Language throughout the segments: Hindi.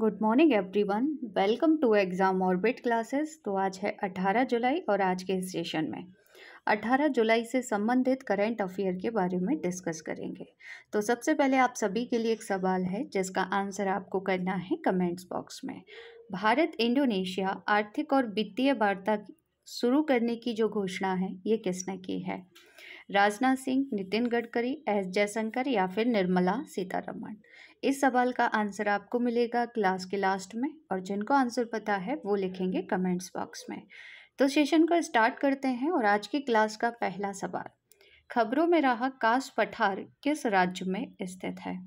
good morning everyone welcome to exam orbit classes तो आज है 18 जुलाई और आज के सेशन में 18 जुलाई से संबंधित करंट अफेयर के बारे में डिस्कस करेंगे तो सबसे पहले आप सभी के लिए एक सवाल है जिसका आंसर आपको करना है कमेंट्स बॉक्स में भारत इंडोनेशिया आर्थिक और वित्तीय वार्ता शुरू करने की जो घोषणा है ये किसने की है राजनाथ सिंह नितिन गडकरी एस जयशंकर या फिर निर्मला सीतारमण इस सवाल का आंसर आपको मिलेगा क्लास के लास्ट में और जिनको आंसर पता है वो लिखेंगे कमेंट्स बॉक्स में तो सेशन को स्टार्ट करते हैं और आज की क्लास का पहला सवाल खबरों में रहा कास पठार किस राज्य में स्थित है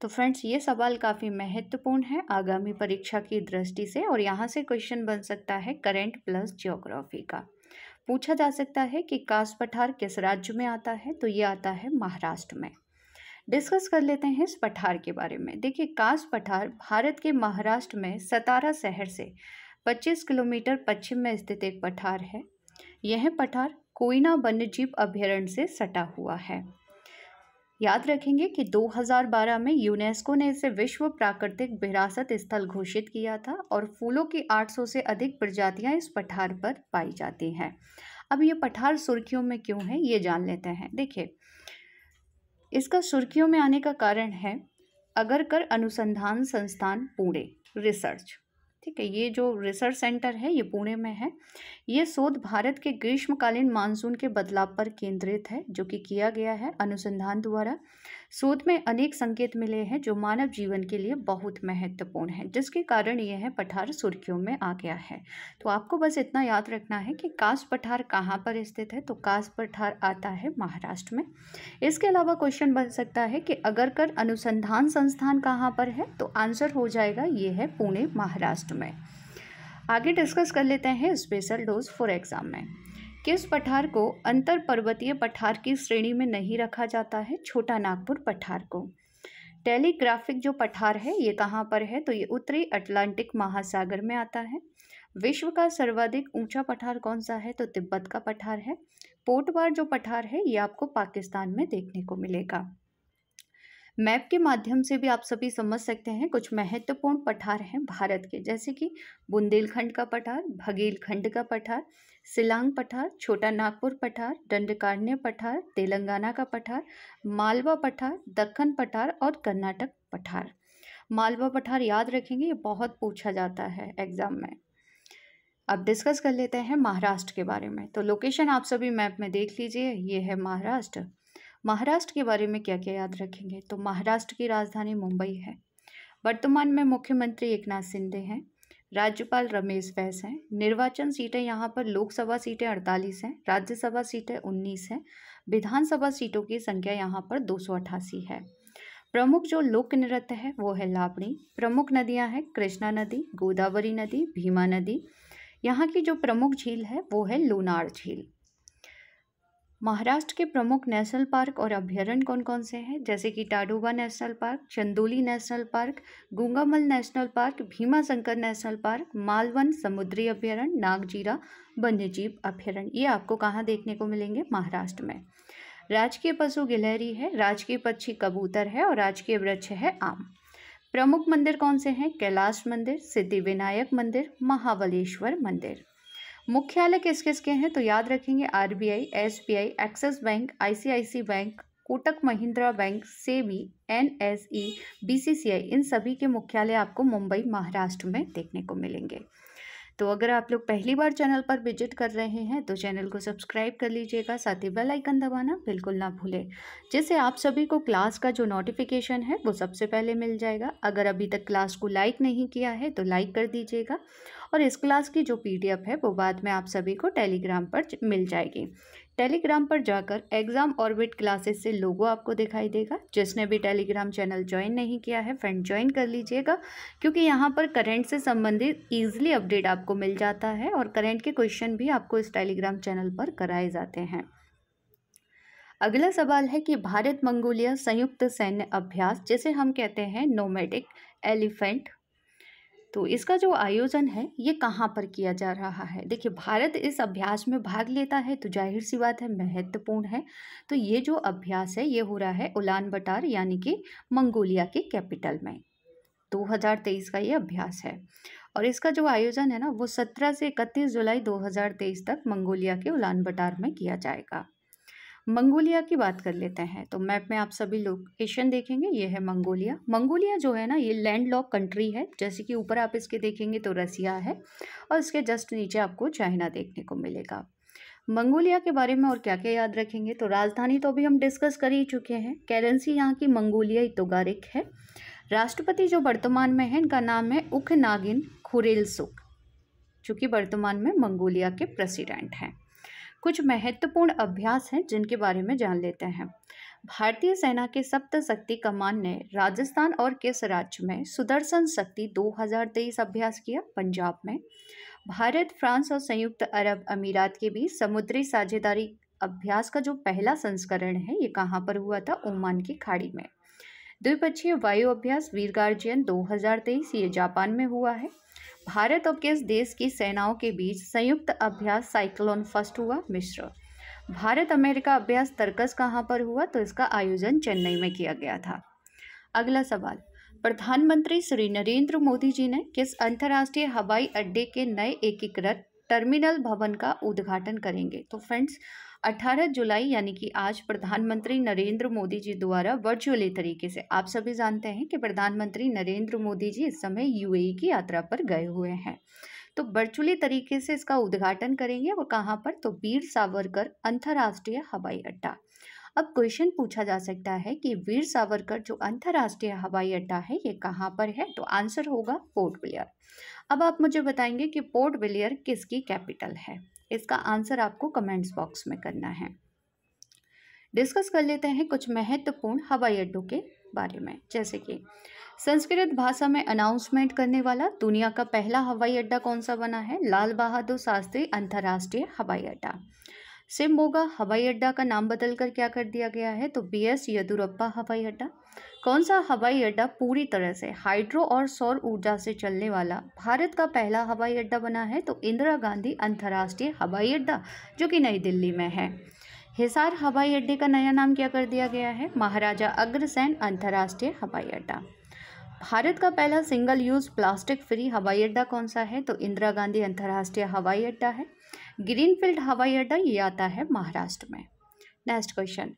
तो फ्रेंड्स ये सवाल काफ़ी महत्वपूर्ण है आगामी परीक्षा की दृष्टि से और यहाँ से क्वेश्चन बन सकता है करेंट प्लस जियोग्राफी का पूछा जा सकता है कि कास पठार किस राज्य में आता है तो ये आता है महाराष्ट्र में डिस्कस कर लेते हैं इस पठार के बारे में देखिए कास पठार भारत के महाराष्ट्र में सतारा शहर से 25 किलोमीटर पश्चिम में स्थित एक पठार है यह पठार कोयना वन्यजीव अभ्यारण्य से सटा हुआ है याद रखेंगे कि 2012 में यूनेस्को ने इसे विश्व प्राकृतिक विरासत स्थल घोषित किया था और फूलों की 800 से अधिक प्रजातियां इस पठार पर पाई जाती हैं अब ये पठार सुर्खियों में क्यों है ये जान लेते हैं देखिए इसका सुर्खियों में आने का कारण है अगरकर अनुसंधान संस्थान पूरे रिसर्च ठीक है ये जो रिसर्च सेंटर है ये पुणे में है ये शोध भारत के ग्रीष्मकालीन मानसून के बदलाव पर केंद्रित है जो कि किया गया है अनुसंधान द्वारा शोध में अनेक संकेत मिले हैं जो मानव जीवन के लिए बहुत महत्वपूर्ण हैं जिसके कारण यह है पठार सुर्खियों में आ गया है तो आपको बस इतना याद रखना है कि कास पठार कहाँ पर स्थित है तो कास पठार आता है महाराष्ट्र में इसके अलावा क्वेश्चन बन सकता है कि अगरकर अनुसंधान संस्थान कहाँ पर है तो आंसर हो जाएगा ये है पुणे महाराष्ट्र में आगे डिस्कस कर लेते हैं स्पेशल डोज फॉर एग्ज़ाम में किस पठार को अंतर पर्वतीय पठार की श्रेणी में नहीं रखा जाता है छोटा नागपुर पठार को टेलीग्राफिक जो पठार है ये कहाँ पर है तो ये उत्तरी अटलांटिक महासागर में आता है विश्व का सर्वाधिक ऊंचा पठार कौन सा है तो तिब्बत का पठार है पोटवार जो पठार है ये आपको पाकिस्तान में देखने को मिलेगा मैप के माध्यम से भी आप सभी समझ सकते हैं कुछ महत्वपूर्ण पठार हैं भारत के जैसे कि बुंदेलखंड का पठार बघेलखंड का पठार सिलांग पठार छोटा नागपुर पठार दंडकारण्य पठार तेलंगाना का पठार मालवा पठार दक्कन पठार और कर्नाटक पठार मालवा पठार याद रखेंगे ये बहुत पूछा जाता है एग्ज़ाम में अब डिस्कस कर लेते हैं महाराष्ट्र के बारे में तो लोकेशन आप सभी मैप में देख लीजिए ये है महाराष्ट्र महाराष्ट्र के बारे में क्या क्या याद रखेंगे तो महाराष्ट्र की राजधानी मुंबई है वर्तमान में मुख्यमंत्री एक नाथ शिंदे हैं राज्यपाल रमेश बैस हैं निर्वाचन सीटें यहाँ पर लोकसभा सीटें अड़तालीस हैं राज्यसभा सीटें उन्नीस हैं विधानसभा सीटों की संख्या यहाँ पर दो है प्रमुख जो लोक नृत्य है वो है लावणी प्रमुख नदियाँ हैं कृष्णा नदी गोदावरी नदी भीमा नदी यहाँ की जो प्रमुख झील है वो है लोनार झील महाराष्ट्र के प्रमुख नेशनल पार्क और अभ्यारण्य कौन कौन से हैं जैसे कि Tadoba national park Chandoli national park Gungamal national park Bhimashankar national park Malvan समुद्री अभ्यारण नागजीरा वन्यजीव अभ्यारण्य ये आपको कहाँ देखने को मिलेंगे महाराष्ट्र में राजकीय पशु गिलहरी है राजकीय पक्षी कबूतर है और राजकीय वृक्ष है आम प्रमुख मंदिर कौन से हैं कैलाश मंदिर सिद्धि विनायक मंदिर महाबलेश्वर मंदिर मुख्यालय किस किस के हैं तो याद रखेंगे RBI SBI Axis bank ICIC bank Kotak Mahindra bank SEBI NSE BCCI इन सभी के मुख्यालय आपको मुंबई महाराष्ट्र में देखने को मिलेंगे तो अगर आप लोग पहली बार चैनल पर विजिट कर रहे हैं तो चैनल को सब्सक्राइब कर लीजिएगा साथ ही बेल आइकन दबाना बिल्कुल ना भूलें जिससे आप सभी को क्लास का जो नोटिफिकेशन है वो सबसे पहले मिल जाएगा अगर अभी तक क्लास को लाइक नहीं किया है तो लाइक कर दीजिएगा और इस क्लास की जो पी है वो बाद में आप सभी को टेलीग्राम पर मिल जाएगी टेलीग्राम पर जाकर एग्ज़ाम ऑर्बिट क्लासेस से लोगो आपको दिखाई देगा जिसने भी टेलीग्राम चैनल ज्वाइन नहीं किया है फ्रेंड ज्वाइन कर लीजिएगा क्योंकि यहाँ पर करंट से संबंधित ईजिली अपडेट आपको मिल जाता है और करंट के क्वेश्चन भी आपको इस टेलीग्राम चैनल पर कराए जाते हैं अगला सवाल है कि भारत मंगोलिया संयुक्त सैन्य अभ्यास जिसे हम कहते हैं नोमेटिक एलिफेंट तो इसका जो आयोजन है ये कहाँ पर किया जा रहा है देखिए भारत इस अभ्यास में भाग लेता है तो जाहिर सी बात है महत्वपूर्ण है तो ये जो अभ्यास है ये हो रहा है उलान बटार यानी कि मंगोलिया के कैपिटल में 2023 का ये अभ्यास है और इसका जो आयोजन है ना वो 17 से इकतीस जुलाई 2023 तक मंगोलिया के उलान बटार में किया जाएगा मंगोलिया की बात कर लेते हैं तो मैप में आप सभी लोकेशन देखेंगे ये है मंगोलिया मंगोलिया जो है ना ये लैंड लॉक कंट्री है जैसे कि ऊपर आप इसके देखेंगे तो रसिया है और इसके जस्ट नीचे आपको चाइना देखने को मिलेगा मंगोलिया के बारे में और क्या क्या याद रखेंगे तो राजधानी तो अभी हम डिस्कस कर ही चुके हैं करेंसी यहाँ की मंगोलिया तोगारिक है राष्ट्रपति जो वर्तमान में है इनका नाम है उख नागिन खुरेलसुक चूँकि वर्तमान में मंगोलिया के प्रेसिडेंट हैं कुछ महत्वपूर्ण अभ्यास हैं जिनके बारे में जान लेते हैं भारतीय सेना के सप्त शक्ति कमान ने राजस्थान और किस राज्य में सुदर्शन शक्ति 2023 अभ्यास किया पंजाब में भारत फ्रांस और संयुक्त अरब अमीरात के बीच समुद्री साझेदारी अभ्यास का जो पहला संस्करण है ये कहाँ पर हुआ था ओमान की खाड़ी में द्विपक्षीय वायु अभ्यास वीरगार्जियन 2023 ये जापान में हुआ है भारत और किस देश की सेनाओं के बीच संयुक्त अभ्यास साइक्लोन फर्स्ट हुआ मिश्र भारत अमेरिका अभ्यास तर्कस कहाँ पर हुआ तो इसका आयोजन चेन्नई में किया गया था अगला सवाल प्रधानमंत्री श्री नरेंद्र मोदी जी ने किस अंतर्राष्ट्रीय हवाई अड्डे के नए एकीकृत टर्मिनल भवन का उद्घाटन करेंगे तो फ्रेंड्स 18 जुलाई यानी कि आज प्रधानमंत्री नरेंद्र मोदी जी द्वारा वर्चुअली तरीके से आप सभी जानते हैं कि प्रधानमंत्री नरेंद्र मोदी जी इस समय यूएई की यात्रा पर गए हुए हैं तो वर्चुअली तरीके से इसका उद्घाटन करेंगे वो कहाँ पर तो वीर सावरकर अंतर्राष्ट्रीय हवाई अड्डा अब क्वेश्चन पूछा जा सकता है कि वीर सावरकर जो अंतर्राष्ट्रीय हवाई अड्डा है ये कहाँ पर है तो आंसर होगा पोर्ट ब्लेयर अब आप मुझे बताएंगे कि पोर्ट ब्लेयर किसकी कैपिटल है इसका आंसर आपको कमेंट्स बॉक्स में करना है डिस्कस कर लेते हैं कुछ महत्वपूर्ण हवाई अड्डों के बारे में जैसे कि संस्कृत भाषा में अनाउंसमेंट करने वाला दुनिया का पहला हवाई अड्डा कौन सा बना है लाल बहादुर शास्त्री अंतर्राष्ट्रीय हवाई अड्डा सिमबोगा हवाई अड्डा का नाम बदलकर क्या कर दिया गया है तो बी एस यदुरप्पा हवाई अड्डा कौन सा हवाई अड्डा पूरी तरह से हाइड्रो और सौर ऊर्जा से चलने वाला भारत का पहला हवाई अड्डा बना है तो इंदिरा गांधी अंतर्राष्ट्रीय हवाई अड्डा जो कि नई दिल्ली में है हिसार हवाई अड्डे का नया नाम क्या कर दिया गया है महाराजा अग्रसेन अंतर्राष्ट्रीय हवाई अड्डा भारत का पहला सिंगल यूज़ प्लास्टिक फ्री हवाई अड्डा कौन सा है तो इंदिरा गांधी अंतर्राष्ट्रीय हवाई अड्डा है ग्रीनफील्ड हवाई अड्डा ये आता है महाराष्ट्र में नेक्स्ट क्वेश्चन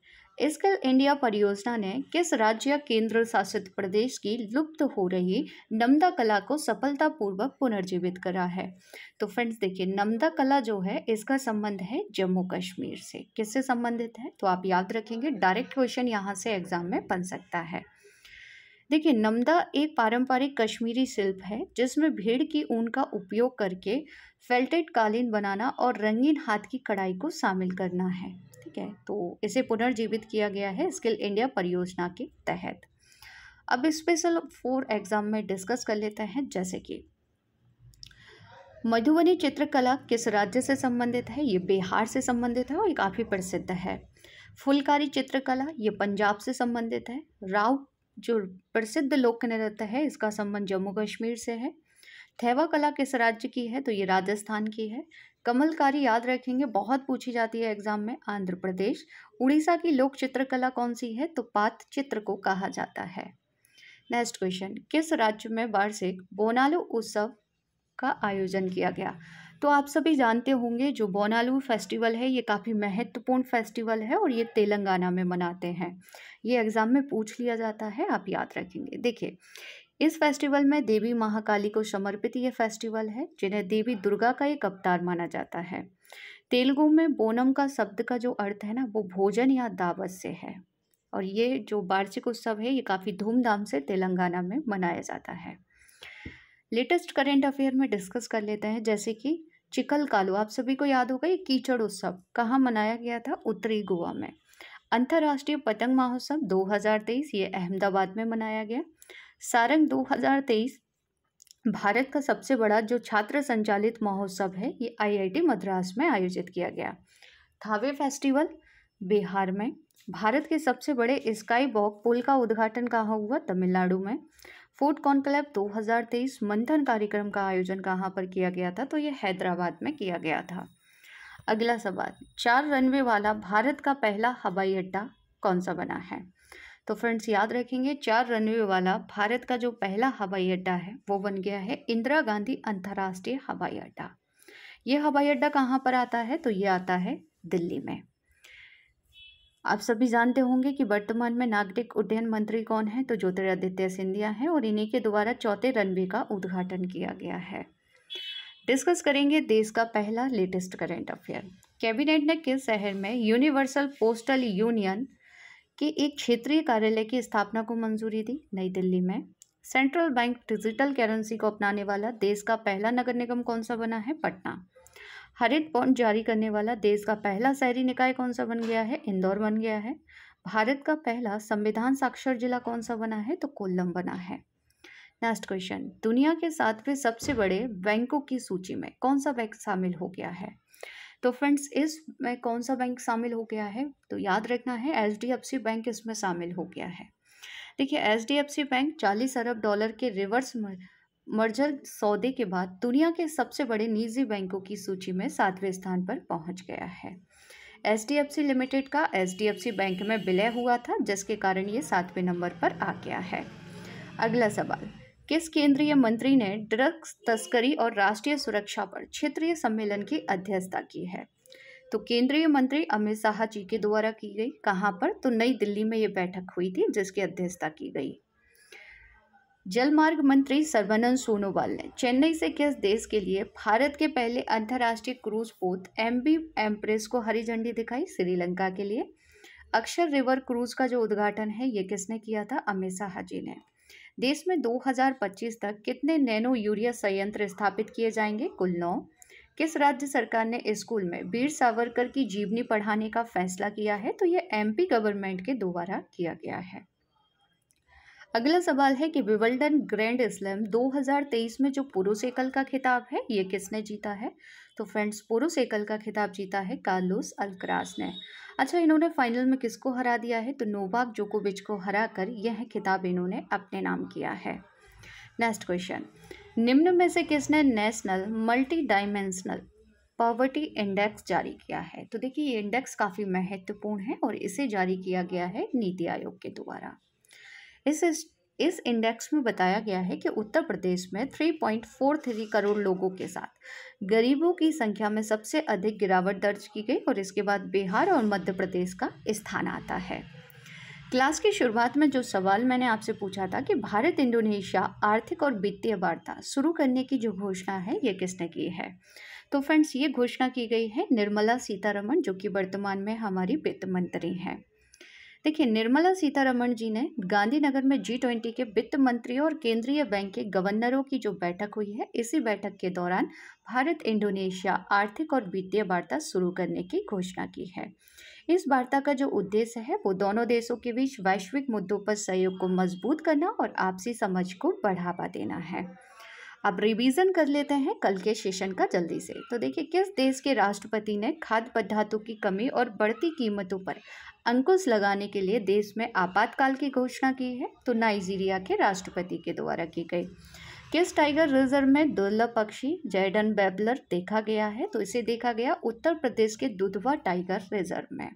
स्किल इंडिया परियोजना ने किस राज्य या केंद्र शासित प्रदेश की लुप्त हो रही नमदा कला को सफलतापूर्वक पुनर्जीवित करा है तो फ्रेंड्स देखिए नमदा कला जो है इसका संबंध है जम्मू कश्मीर से किससे संबंधित है तो आप याद रखेंगे डायरेक्ट क्वेश्चन यहाँ से एग्जाम में बन सकता है देखिए नमदा एक पारंपरिक कश्मीरी शिल्प है जिसमें भेड़ की ऊन का उपयोग करके फेल्टेड कालीन बनाना और रंगीन हाथ की कढ़ाई को शामिल करना है ठीक है तो इसे पुनर्जीवित किया गया है स्किल इंडिया परियोजना के तहत अब स्पेशल फोर एग्ज़ाम में डिस्कस कर लेते हैं जैसे कि मधुबनी चित्रकला किस राज्य से संबंधित है ये बिहार से संबंधित है और ये काफ़ी प्रसिद्ध है फुलकारी चित्रकला ये पंजाब से संबंधित है राव जो प्रसिद्ध लोक नृत्य है इसका संबंध जम्मू कश्मीर से है थेवा कला किस राज्य की है तो ये राजस्थान की है कमलकारी याद रखेंगे बहुत पूछी जाती है एग्जाम में आंध्र प्रदेश उड़ीसा की लोक चित्रकला कौन सी है तो पात चित्र को कहा जाता है नेक्स्ट क्वेश्चन किस राज्य में वार्षिक बोनालो उत्सव का आयोजन किया गया तो आप सभी जानते होंगे जो बोनालू फेस्टिवल है ये काफ़ी महत्वपूर्ण फेस्टिवल है और ये तेलंगाना में मनाते हैं ये एग्ज़ाम में पूछ लिया जाता है आप याद रखेंगे देखिए इस फेस्टिवल में देवी महाकाली को समर्पित ये फेस्टिवल है जिन्हें देवी दुर्गा का एक अवतार माना जाता है तेलुगु में बोनम का शब्द का जो अर्थ है ना वो भोजन या दावत से है और ये जो वार्षिक उत्सव है ये काफ़ी धूमधाम से तेलंगाना में मनाया जाता है लेटेस्ट करेंट अफेयर में डिस्कस कर लेते हैं जैसे कि चिकल कालू आप सभी को याद होगा ये कीचड़ उत्सव कहाँ मनाया गया था उत्तरी गोवा में अंतर्राष्ट्रीय पतंग महोत्सव 2023 ये अहमदाबाद में मनाया गया सारंग 2023 भारत का सबसे बड़ा जो छात्र संचालित महोत्सव है ये आईआईटी मद्रास में आयोजित किया गया थावे फेस्टिवल बिहार में भारत के सबसे बड़े स्काई वॉक पुल का उद्घाटन कहाँ हुआ तमिलनाडु में फूड कॉन्क्लेव 2023 मंथन कार्यक्रम का आयोजन कहाँ पर किया गया था तो ये हैदराबाद में किया गया था अगला सवाल चार रनवे वाला भारत का पहला हवाई अड्डा कौन सा बना है तो फ्रेंड्स याद रखेंगे चार रनवे वाला भारत का जो पहला हवाई अड्डा है वो बन गया है इंदिरा गांधी अंतर्राष्ट्रीय हवाई अड्डा ये हवाई अड्डा कहाँ पर आता है तो ये आता है दिल्ली में आप सभी जानते होंगे कि वर्तमान में नागरिक उड्डयन मंत्री कौन है तो ज्योतिरादित्य सिंधिया हैं और इन्हीं के द्वारा चौथे रनवे का उद्घाटन किया गया है डिस्कस करेंगे देश का पहला लेटेस्ट करेंट अफेयर कैबिनेट ने किस शहर में यूनिवर्सल पोस्टल यूनियन के एक क्षेत्रीय कार्यालय की स्थापना को मंजूरी दी नई दिल्ली में सेंट्रल बैंक डिजिटल करेंसी को अपनाने वाला देश का पहला नगर निगम कौन सा बना है पटना हरित बॉन्ड जारी करने वाला देश का पहला शहरी निकाय कौन सा बन गया है इंदौर बन गया है भारत का पहला संविधान साक्षर जिला कौन सा बना है तो कोल्लम बना है नेक्स्ट क्वेश्चन दुनिया के सातवें सबसे बड़े बैंकों की सूची में कौन सा बैंक शामिल हो गया है तो फ्रेंड्स इसमें कौन सा बैंक शामिल हो गया है तो याद रखना है एच बैंक इसमें शामिल हो गया है देखिए एच बैंक चालीस अरब डॉलर के रिवर्स में मर्जर सौदे के बाद दुनिया के सबसे बड़े निजी बैंकों की सूची में सातवें स्थान पर पहुंच गया है एच लिमिटेड का एच बैंक में विलय हुआ था जिसके कारण ये सातवें नंबर पर आ गया है अगला सवाल किस केंद्रीय मंत्री ने ड्रग्स तस्करी और राष्ट्रीय सुरक्षा पर क्षेत्रीय सम्मेलन की अध्यक्षता की है तो केंद्रीय मंत्री अमित शाह जी के द्वारा की गई कहाँ पर तो नई दिल्ली में ये बैठक हुई थी जिसकी अध्यक्षता की गई जलमार्ग मंत्री सर्वानंद सोनोवाल ने चेन्नई से किस देश के लिए भारत के पहले अंतर्राष्ट्रीय क्रूज पोत एम बी एम्प्रेस को हरी झंडी दिखाई श्रीलंका के लिए अक्षर रिवर क्रूज का जो उद्घाटन है ये किसने किया था अमित शाह जी ने देश में 2025 तक कितने नैनो यूरिया संयंत्र स्थापित किए जाएंगे कुल नौ किस राज्य सरकार ने स्कूल में वीर सावरकर की जीवनी पढ़ाने का फैसला किया है तो ये एमपी गवर्नमेंट के द्वारा किया गया है अगला सवाल है कि विवल्डन ग्रैंड स्लैम 2023 में जो पुरुष एकल का खिताब है ये किसने जीता है तो फ्रेंड्स पुरुष एकल का खिताब जीता है कार्लोस अलक्रास ने अच्छा इन्होंने फाइनल में किसको हरा दिया है तो नोवाक जोकोविच को हरा कर यह खिताब इन्होंने अपने नाम किया है नेक्स्ट क्वेश्चन निम्न में से किसने national multi dimensional poverty index जारी किया है तो देखिए ये इंडेक्स काफ़ी महत्वपूर्ण है और इसे जारी किया गया है नीति आयोग के द्वारा इस इस इंडेक्स में बताया गया है कि उत्तर प्रदेश में 3.43 करोड़ लोगों के साथ गरीबों की संख्या में सबसे अधिक गिरावट दर्ज की गई और इसके बाद बिहार और मध्य प्रदेश का स्थान आता है क्लास की शुरुआत में जो सवाल मैंने आपसे पूछा था कि भारत इंडोनेशिया आर्थिक और वित्तीय वार्ता शुरू करने की जो घोषणा है ये किसने की है तो फ्रेंड्स ये घोषणा की गई है निर्मला सीतारमण जो कि वर्तमान में हमारी वित्त मंत्री हैं देखिए निर्मला सीतारमण जी ने गांधीनगर में जी ट्वेंटी के वित्त मंत्रियों और केंद्रीय बैंक के गवर्नरों की जो बैठक हुई है इसी बैठक के दौरान भारत इंडोनेशिया आर्थिक और वित्तीय वार्ता शुरू करने की घोषणा की है इस वार्ता का जो उद्देश्य है वो दोनों देशों के बीच वैश्विक मुद्दों पर सहयोग को मजबूत करना और आपसी समझ को बढ़ावा देना है अब रिवीजन कर लेते हैं कल के सेशन का जल्दी से तो देखिए किस देश के राष्ट्रपति ने खाद्य पदार्थों की कमी और बढ़ती कीमतों पर अंकुश लगाने के लिए देश में आपातकाल की घोषणा की है तो नाइजीरिया के राष्ट्रपति के द्वारा की गई किस टाइगर रिजर्व में दुर्लभ पक्षी जैडन बेबलर देखा गया है तो इसे देखा गया उत्तर प्रदेश के दुधवा टाइगर रिजर्व में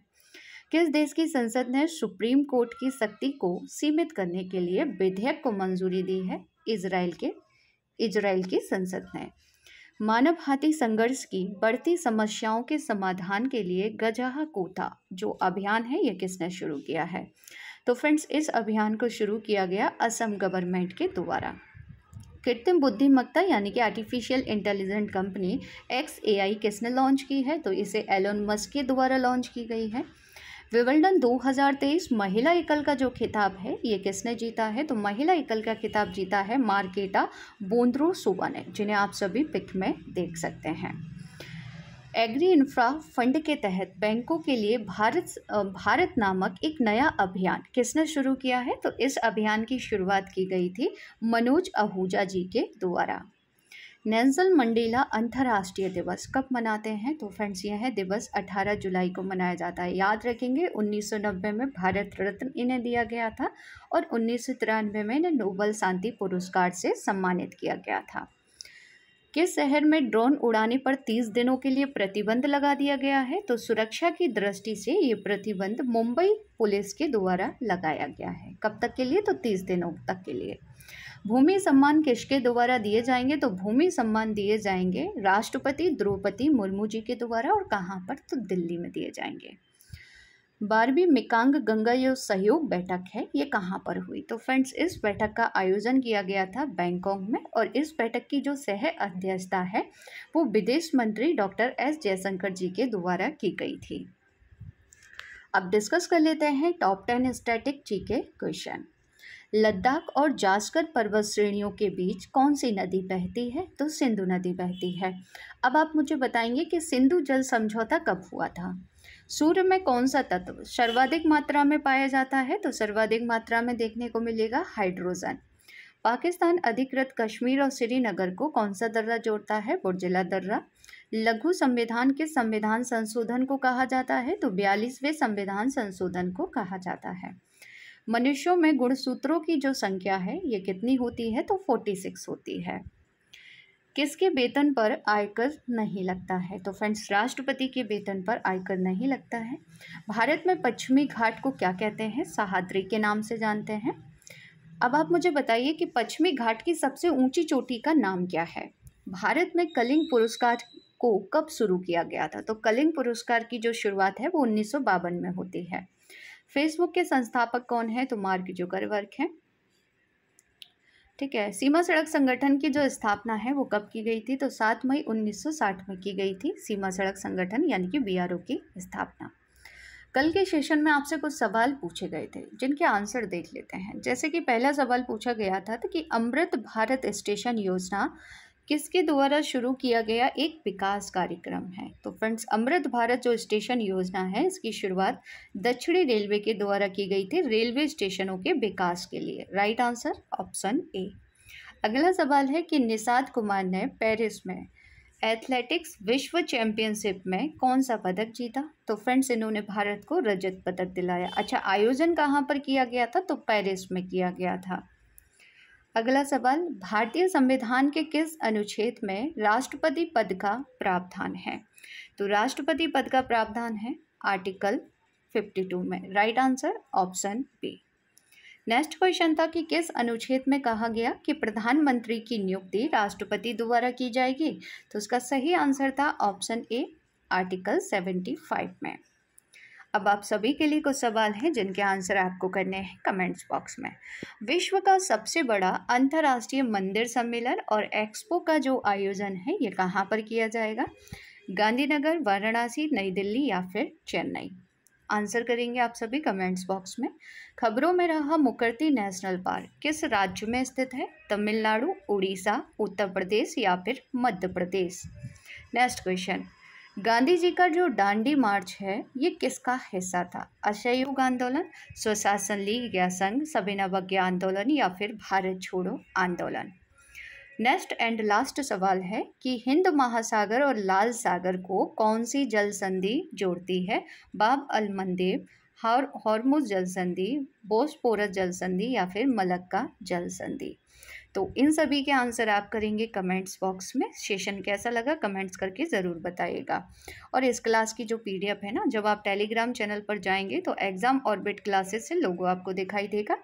किस देश की संसद ने सुप्रीम कोर्ट की शक्ति को सीमित करने के लिए विधेयक को मंजूरी दी है इसराइल के इजराइल की संसद ने मानव हाथी संघर्ष की बढ़ती समस्याओं के समाधान के लिए गजाह कोता जो अभियान है यह किसने शुरू किया है तो फ्रेंड्स इस अभियान को शुरू किया गया असम गवर्नमेंट के द्वारा कृत्रिम बुद्धिमत्ता यानी कि artificial intelligent company X A किसने लॉन्च की है तो इसे एलोन मस्क के द्वारा लॉन्च की गई है विवल्डन 2023 महिला एकल का जो खिताब है ये किसने जीता है तो महिला एकल का खिताब जीता है मार्केटा बोंद्रो सुबा ने जिन्हें आप सभी पिक में देख सकते हैं एग्री इंफ्रा फंड के तहत बैंकों के लिए भारत भारत नामक एक नया अभियान किसने शुरू किया है तो इस अभियान की शुरुआत की गई थी मनोज आहूजा जी के द्वारा नेल्सन मंडेला अंतर्राष्ट्रीय दिवस कब मनाते हैं तो फ्रेंड्स यह दिवस 18 जुलाई को मनाया जाता है याद रखेंगे 1990 में भारत रत्न इन्हें दिया गया था और उन्नीस में इन्हें नोबल शांति पुरस्कार से सम्मानित किया गया था किस शहर में ड्रोन उड़ाने पर 30 दिनों के लिए प्रतिबंध लगा दिया गया है तो सुरक्षा की दृष्टि से ये प्रतिबंध मुंबई पुलिस के द्वारा लगाया गया है कब तक के लिए तो 30 दिनों तक के लिए भूमि सम्मान किसके द्वारा दिए जाएंगे तो भूमि सम्मान दिए जाएंगे राष्ट्रपति द्रौपदी मुर्मू जी के द्वारा और कहाँ पर तो दिल्ली में दिए जाएंगे बारहवीं मिकांग गंगा यो सहयोग बैठक है ये कहाँ पर हुई तो फ्रेंड्स इस बैठक का आयोजन किया गया था बैंकॉक में और इस बैठक की जो सह अध्यक्षता है वो विदेश मंत्री डॉक्टर एस जयशंकर जी के द्वारा की गई थी अब डिस्कस कर लेते हैं टॉप टेन स्टैटिक जी के क्वेश्चन लद्दाख और जास्कर पर्वत श्रेणियों के बीच कौन सी नदी बहती है तो सिंधु नदी बहती है अब आप मुझे बताएंगे कि सिंधु जल समझौता कब हुआ था सूर्य में कौन सा तत्व सर्वाधिक मात्रा में पाया जाता है तो सर्वाधिक मात्रा में देखने को मिलेगा हाइड्रोजन पाकिस्तान अधिकृत कश्मीर और श्रीनगर को कौन सा दर्रा जोड़ता है बुर्जिला दर्रा लघु संविधान के संविधान संशोधन को कहा जाता है तो बयालीसवें संविधान संशोधन को कहा जाता है मनुष्यों में गुणसूत्रों की जो संख्या है ये कितनी होती है तो फोर्टी सिक्स होती है किसके वेतन पर आयकर नहीं लगता है तो फ्रेंड्स राष्ट्रपति के वेतन पर आयकर नहीं लगता है भारत में पश्चिमी घाट को क्या कहते हैं सहाद्री के नाम से जानते हैं अब आप मुझे बताइए कि पश्चिमी घाट की सबसे ऊंची चोटी का नाम क्या है भारत में कलिंग पुरस्कार को कब शुरू किया गया था तो कलिंग पुरस्कार की जो शुरुआत है वो उन्नीस में होती है फेसबुक के संस्थापक कौन है तो मार्क जुकरवर्क हैं ठीक है सीमा सड़क संगठन की जो स्थापना है वो कब की गई थी तो सात मई 1960 में की गई थी सीमा सड़क संगठन यानी कि बीआरओ की स्थापना कल के सेशन में आपसे कुछ सवाल पूछे गए थे जिनके आंसर देख लेते हैं जैसे कि पहला सवाल पूछा गया था कि अमृत भारत स्टेशन योजना किसके द्वारा शुरू किया गया एक विकास कार्यक्रम है तो फ्रेंड्स अमृत भारत जो स्टेशन योजना है इसकी शुरुआत दक्षिणी रेलवे के द्वारा की गई थी रेलवे स्टेशनों के विकास के लिए राइट आंसर ऑप्शन ए अगला सवाल है कि निषाद कुमार ने पेरिस में एथलेटिक्स विश्व चैंपियनशिप में कौन सा पदक जीता तो फ्रेंड्स इन्होंने भारत को रजत पदक दिलाया अच्छा आयोजन कहाँ पर किया गया था तो पेरिस में किया गया था अगला सवाल भारतीय संविधान के किस अनुच्छेद में राष्ट्रपति पद का प्रावधान है तो राष्ट्रपति पद का प्रावधान है आर्टिकल 52 में right answer option B next question था कि किस अनुच्छेद में कहा गया कि प्रधानमंत्री की नियुक्ति राष्ट्रपति द्वारा की जाएगी तो उसका सही आंसर था ऑप्शन ए आर्टिकल 75 में अब आप सभी के लिए कुछ सवाल हैं जिनके आंसर आपको करने हैं कमेंट्स बॉक्स में विश्व का सबसे बड़ा अंतर्राष्ट्रीय मंदिर सम्मेलन और एक्सपो का जो आयोजन है ये कहाँ पर किया जाएगा गांधीनगर वाराणसी नई दिल्ली या फिर चेन्नई आंसर करेंगे आप सभी कमेंट्स बॉक्स में खबरों में रहा मुकर्ती नेशनल पार्क किस राज्य में स्थित है तमिलनाडु उड़ीसा उत्तर प्रदेश या फिर मध्य प्रदेश नेक्स्ट क्वेश्चन गांधी जी का जो डांडी मार्च है ये किसका हिस्सा था असहयोग आंदोलन स्वशासन लीग या संघ सभिनवज्ञ आंदोलन या फिर भारत छोड़ो आंदोलन नेक्स्ट एंड लास्ट सवाल है कि हिंद महासागर और लाल सागर को कौन सी जल संधि जोड़ती है बाब अल मंदेब हॉर्मुज जल संधि बोसपोरस जल संधि या फिर मलक्का जल संधि तो इन सभी के आंसर आप करेंगे कमेंट्स बॉक्स में सेशन कैसा लगा कमेंट्स करके ज़रूर बताइएगा और इस क्लास की जो पीडीएफ है ना जब आप टेलीग्राम चैनल पर जाएंगे तो एग्ज़ाम ऑर्बिट क्लासेस से लोगों आपको दिखाई देगा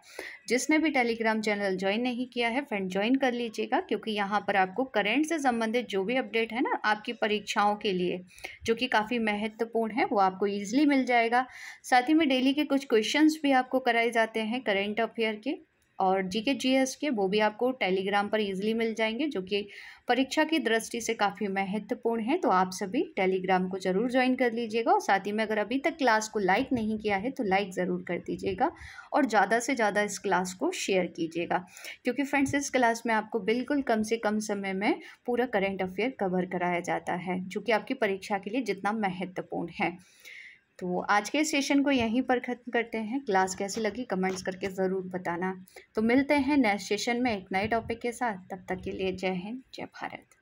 जिसने भी टेलीग्राम चैनल ज्वाइन नहीं किया है फ्रेंड ज्वाइन कर लीजिएगा क्योंकि यहाँ पर आपको करेंट से संबंधित जो भी अपडेट है ना आपकी परीक्षाओं के लिए जो कि काफ़ी महत्वपूर्ण है वो आपको ईजिली मिल जाएगा साथ ही में डेली के कुछ क्वेश्चन भी आपको कराए जाते हैं करेंट अफेयर के और जीके जीएस के वो भी आपको टेलीग्राम पर इजीली मिल जाएंगे जो कि परीक्षा की दृष्टि से काफ़ी महत्वपूर्ण है तो आप सभी टेलीग्राम को ज़रूर ज्वाइन कर लीजिएगा और साथ ही में अगर अभी तक क्लास को लाइक नहीं किया है तो लाइक ज़रूर कर दीजिएगा और ज़्यादा से ज़्यादा इस क्लास को शेयर कीजिएगा क्योंकि फ्रेंड्स इस क्लास में आपको बिल्कुल कम से कम समय में पूरा करेंट अफेयर कवर कराया जाता है जो कि आपकी परीक्षा के लिए जितना महत्वपूर्ण है तो आज के सेशन को यहीं पर ख़त्म करते हैं क्लास कैसी लगी कमेंट्स करके ज़रूर बताना तो मिलते हैं नेक्स्ट सेशन में एक नए टॉपिक के साथ तब तक के लिए जय हिंद जय भारत